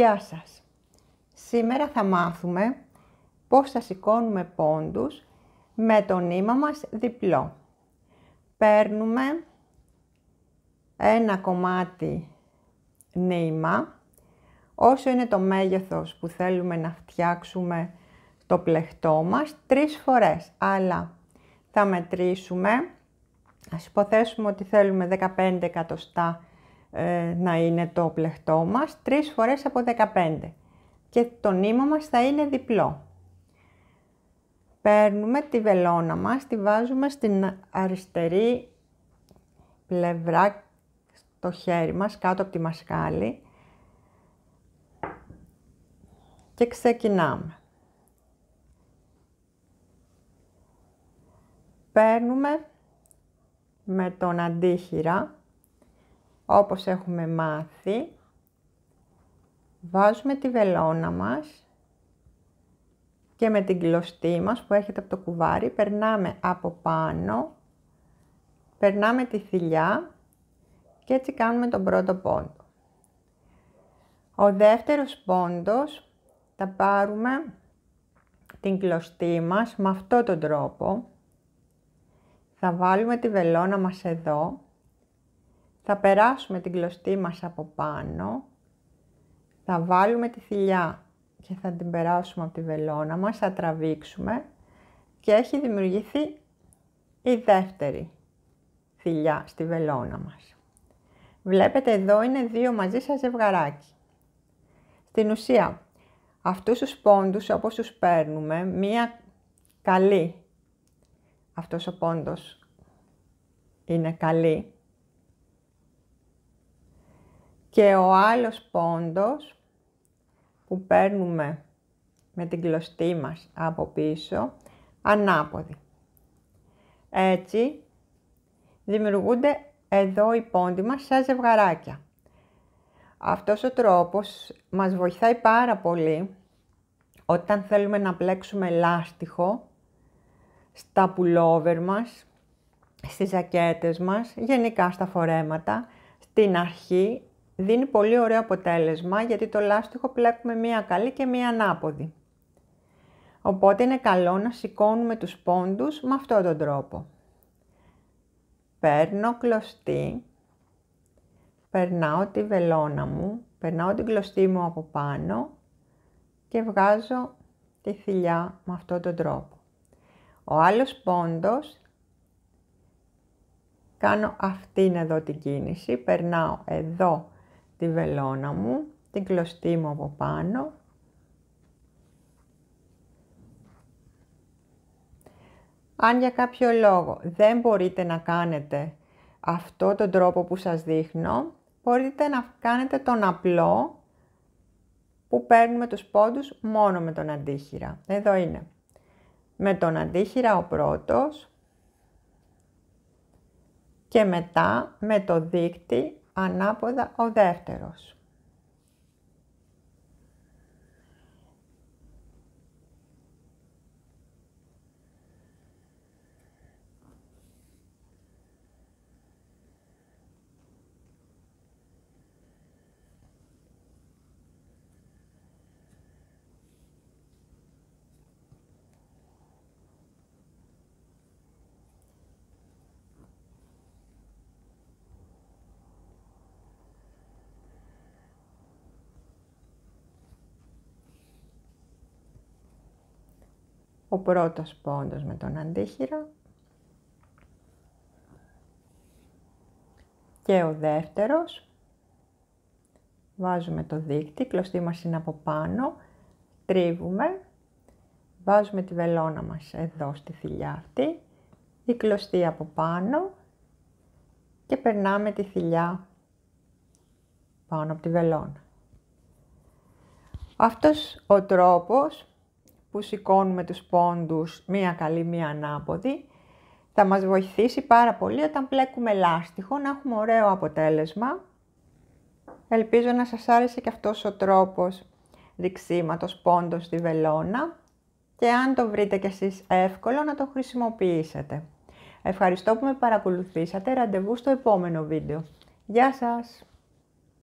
Γεια σας! Σήμερα θα μάθουμε πώς θα σηκώνουμε πόντους με το νήμα μας διπλό. Παίρνουμε ένα κομμάτι νήμα, όσο είναι το μέγεθος που θέλουμε να φτιάξουμε το πλεκτό μας, τρεις φορές, αλλά θα μετρήσουμε, ας υποθέσουμε ότι θέλουμε 15 εκατοστά ε, να είναι το πλεχτό μας 3 φορές από 15 και το νήμα μας θα είναι διπλό. Παίρνουμε τη βελόνα μας, τη βάζουμε στην αριστερή πλευρά στο χέρι μας, κάτω από τη μασκάλη και ξεκινάμε. Παίρνουμε με τον αντίχειρα όπως έχουμε μάθει, βάζουμε τη βελόνα μας και με την κλωστή μας που έρχεται από το κουβάρι, περνάμε από πάνω, περνάμε τη θηλιά και έτσι κάνουμε τον πρώτο πόντο. Ο δεύτερος πόντος θα πάρουμε την κλωστή μας με αυτόν τον τρόπο. Θα βάλουμε τη βελόνα μας εδώ θα περάσουμε την κλωστή μας από πάνω, θα βάλουμε τη θηλιά και θα την περάσουμε από τη βελόνα μας, θα τραβήξουμε και έχει δημιουργηθεί η δεύτερη θηλιά στη βελόνα μας. Βλέπετε εδώ είναι δύο μαζί σας ζευγαράκι. Στην ουσία, αυτούς τους πόντους όπως τους παίρνουμε, μία καλή, αυτός ο πόντος είναι καλή, και ο άλλος πόντος που παίρνουμε με την κλωστή μας από πίσω ανάποδη. Έτσι δημιουργούνται εδώ οι πόντοι μας σαν ζευγαράκια. Αυτός ο τρόπος μας βοηθάει πάρα πολύ όταν θέλουμε να πλέξουμε λάστιχο στα πουλόβερ μας, στις ζακέτες μας, γενικά στα φορέματα, στην αρχή Δίνει πολύ ωραίο αποτέλεσμα γιατί το λάστιχο πλέκουμε μία καλή και μία ανάποδη. Οπότε είναι καλό να σηκώνουμε τους πόντους με αυτόν τον τρόπο. Παίρνω κλωστή, περνάω τη βελόνα μου, περνάω την κλωστή μου από πάνω και βγάζω τη θηλιά με αυτόν τον τρόπο. Ο άλλος πόντος κάνω αυτήν εδώ την κίνηση, περνάω εδώ τη βελόνα μου, την κλωστή μου από πάνω. Αν για κάποιο λόγο δεν μπορείτε να κάνετε αυτό τον τρόπο που σας δείχνω, μπορείτε να κάνετε τον απλό που παίρνουμε τους πόντους μόνο με τον αντίχειρα. Εδώ είναι. Με τον αντίχειρα ο πρώτος και μετά με το δίκτυ ανάποδα ο δεύτερος. ο πρώτος πόντος με τον αντίχειρα και ο δεύτερος. Βάζουμε το δίκτυ, κλωστή μας είναι από πάνω, τρίβουμε, βάζουμε τη βελόνα μας εδώ στη θηλιά αυτή, η κλωστή από πάνω και περνάμε τη θηλιά πάνω από τη βελόνα. Αυτός ο τρόπος που σηκώνουμε τους πόντους μία καλή μία ανάποδη, θα μας βοηθήσει πάρα πολύ όταν πλέκουμε λάστιχο να έχουμε ωραίο αποτέλεσμα. Ελπίζω να σας άρεσε και αυτός ο τρόπος διξήματος πόντων στη βελόνα και αν το βρείτε κι εσείς εύκολο να το χρησιμοποιήσετε. Ευχαριστώ που με παρακολουθήσατε. Ραντεβού στο επόμενο βίντεο. Γεια σας!